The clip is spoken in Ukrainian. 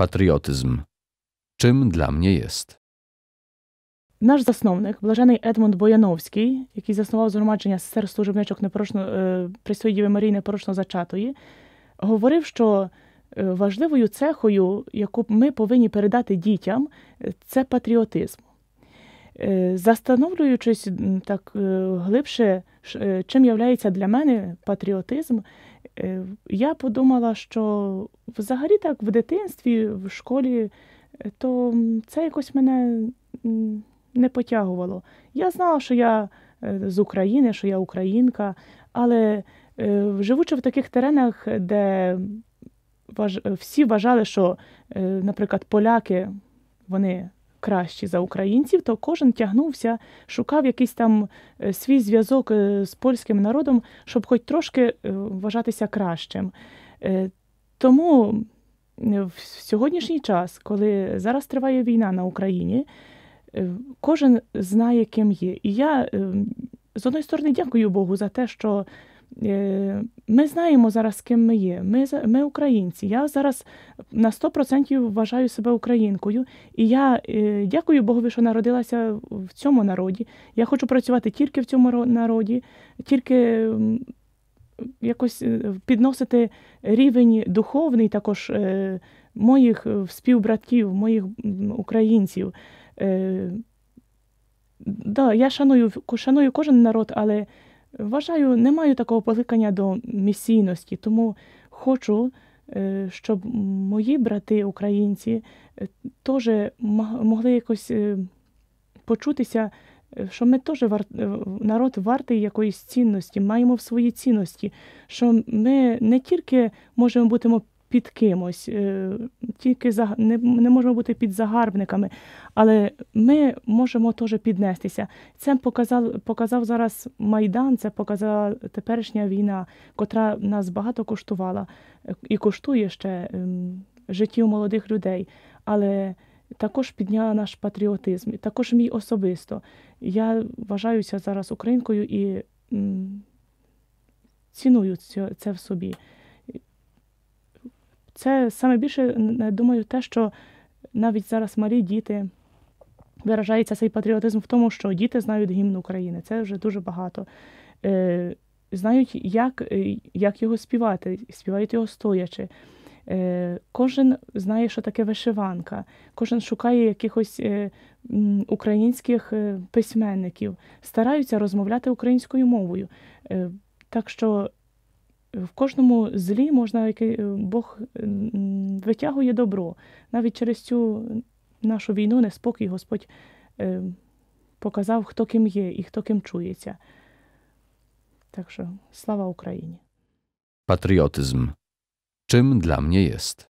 Patriotyzm. Czym dla mnie jest? Nasz zasновник, блажений Едмунд Бояновський, який заснував згромадження сестер служебничок непорочно Пресвятої Діви Марії непорочно зачатої, говорив, що важливою цехою, яку ми повинні передати дітям, це патріотизм. Застановлюючись так глибше, чим являється для мене патріотизм, Е, я подумала, що взагалі так в дитинстві, в школі, е, то це якось мене не потягувало. Я знала, що я е, з України, що я українка, але живучи в таких теренах, де всі вважали, що, наприклад, поляки, вони кращі за українців, то кожен тягнувся, шукав якийсь там е, свій зв'язок е, з польським народом, щоб хоч трошки е, вважатися кращим. Тому в сьогоднішній час, коли зараз триває війна на Україні, кожен знає, ким є. І я ем, з одної сторони дякую Богу за те, що Е, ми знаємо зараз, ким ми є. Ми ми українці. Я зараз на 100% вважаю себе українкою, і я е, дякую Богу, що народилася в цьому народі. Я хочу працювати тільки в цьому народі, тільки якось е, підносити рівень духовний, також моїх співбратів, моїх українців. Да, Я шаную шаную кожен народ, але Вважаю, не маю такого покликання до місійності, тому хочу, е, щоб мої брати українці е, теж могли якось е, почутися, що ми теж народ вартий якоїсь цінності, маємо в свої цінності, що ми не тільки можемо бути під кимось, е, тільки не, не можемо бути під загарбниками, але ми можемо теж піднестися. Це показав показав зараз Майдан, це показала теперішня війна, котра нас багато коштувала і коштує ще ем, життів молодих людей. Але також підняла наш патріотизм, також мій особисто. Я вважаюся зараз українкою і ціную це в собі це саме більше думаю, те, що навіть зараз малі діти виражається цей патріотизм в тому, що діти знають гімн України. Це вже дуже багато. Е, знають, як е, як його співати, співають його стоячи. Е, кожен знає, що таке вишиванка, кожен шукає якихось українських письменників, стараються розмовляти українською мовою. Так що в кожному злі можна, який е, Бог е, витягує добро. Навіть через цю нашу війну неспокій Господь е, показав, хто ким є і хто ким чується. Так що слава Україні, патріотизм. Чим для мене jest?